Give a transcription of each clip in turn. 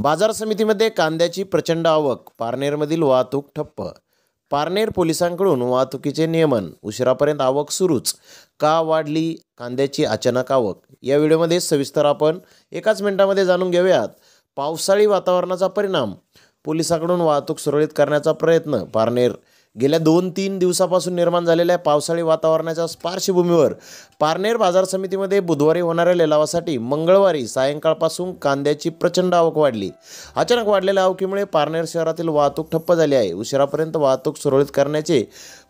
बाजार समितीमध्ये कांद्याची प्रचंड आवक पारनेरमधील वाहतूक ठप्प पारनेर पोलिसांकडून वाहतुकीचे नियमन उशिरापर्यंत आवक सुरूच का वाढली कांद्याची अचानक आवक या व्हिडिओमध्ये सविस्तर आपण एकाच मिनिटामध्ये जाणून घेऊयात पावसाळी वातावरणाचा परिणाम पोलिसांकडून वाहतूक सुरळीत करण्याचा प्रयत्न पारनेर गेल्या दोन तीन दिवसापासून निर्माण झालेल्या पावसाळी वातावरणाच्या पार्श्वभूमीवर पारनेर बाजार समितीमध्ये बुधवारी होणाऱ्या लिलावासाठी मंगळवारी सायंकाळपासून कांद्याची प्रचंड आवक वाढली अचानक वाढलेल्या आवकीमुळे पारनेर शहरातील वाहतूक ठप्प झाली आहे उशिरापर्यंत वाहतूक सुरळीत करण्याचे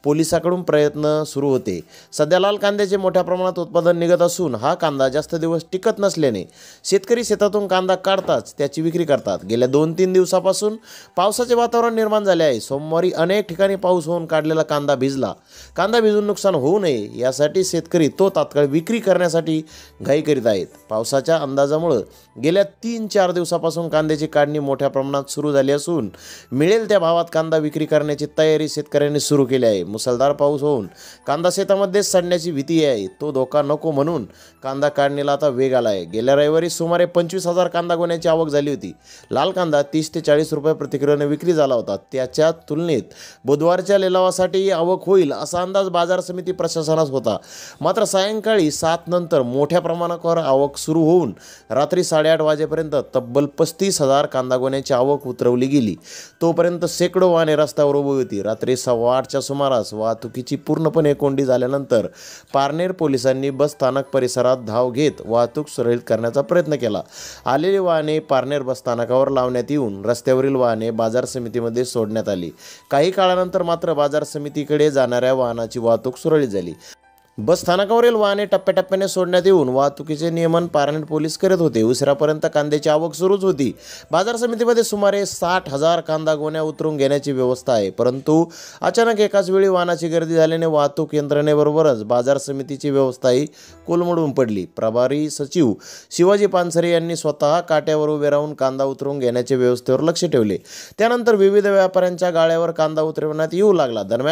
पोलिसाकडून प्रयत्न सुरू होते सध्या लाल कांद्याचे मोठ्या प्रमाणात उत्पादन निघत असून हा कांदा जास्त दिवस टिकत नसल्याने शेतकरी शेतातून कांदा काढताच त्याची विक्री करतात गेल्या दोन तीन दिवसापासून पावसाचे वातावरण निर्माण झाले आहे सोमवारी अनेक ठिकाणी पाऊस पाऊस होऊन काढलेला कांदा भिजला कांदा भिजून नुकसान होऊ नये यासाठी शेतकरी तो तात्काळ विक्री करण्यासाठी घाई करीत आहेत पावसाच्या अंदाजामुळं गेल्या तीन चार दिवसापासून कांद्याची काढणी मोठ्या प्रमाणात सुरू झाली असून मिळेल त्या भावात कांदा विक्री करण्याची तयारी शेतकऱ्यांनी सुरू केली आहे मुसळधार पाऊस होऊन कांदा शेतामध्येच सडण्याची भीती आहे तो धोका नको म्हणून कांदा काढणीला आता वेग आला आहे गेल्या रविवारी सुमारे पंचवीस हजार कांदा गोण्याची आवक झाली होती लाल कांदा तीस ते चाळीस रुपये प्रतिक्रियाने विक्री झाला होता त्याच्या तुलनेत बुधवार दुपारच्या लिलावासाठी आवक होईल असा अंदाज बाजार समिती प्रशासनास होता मात्र सायंकाळी सात नंतर मोठ्या प्रमाणावर आवक सुरू होऊन रात्री साडेआठ वाजेपर्यंत तब्बल पस्तीस हजार कांदा आवक उतरवली गेली तोपर्यंत शेकडो वाहने रस्त्यावर उभी होती रात्री सव्वा आठच्या सुमारास वाहतुकीची पूर्णपणे कोंडी झाल्यानंतर पारनेर पोलिसांनी बस स्थानक परिसरात धाव घेत वाहतूक सुरळीत करण्याचा प्रयत्न केला आलेली वाहने पारनेर बस स्थानकावर लावण्यात येऊन रस्त्यावरील वाहने बाजार समितीमध्ये सोडण्यात आली काही काळानंतर मात्र बाजार समितीकडे जाणाऱ्या वाहनाची वाहतूक सुरळीत झाली बस स्थानकावरील वाहने टप्प्याटप्प्याने सोडण्यात येऊन वाहतुकीचे नियमन पारनेर पोलीस करत होते उशिरापर्यंत कांद्याची आवक सुरूच होती बाजार समितीमध्ये सुमारे साठ हजार कांदा गोण्या उतरून घेण्याची व्यवस्था आहे परंतु अचानक एकाच वेळी वाहनाची गर्दी झाल्याने वाहतूक यंत्रणेबरोबरच बाजार समितीची व्यवस्थाही कोलमडून पडली प्रभारी सचिव शिवाजी पानसरे यांनी स्वतः काट्यावर उभे राहून कांदा उतरून घेण्याच्या व्यवस्थेवर लक्ष ठेवले त्यानंतर विविध व्यापाऱ्यांच्या गाळ्यावर कांदा उतरवण्यात येऊ लागला दरम्यान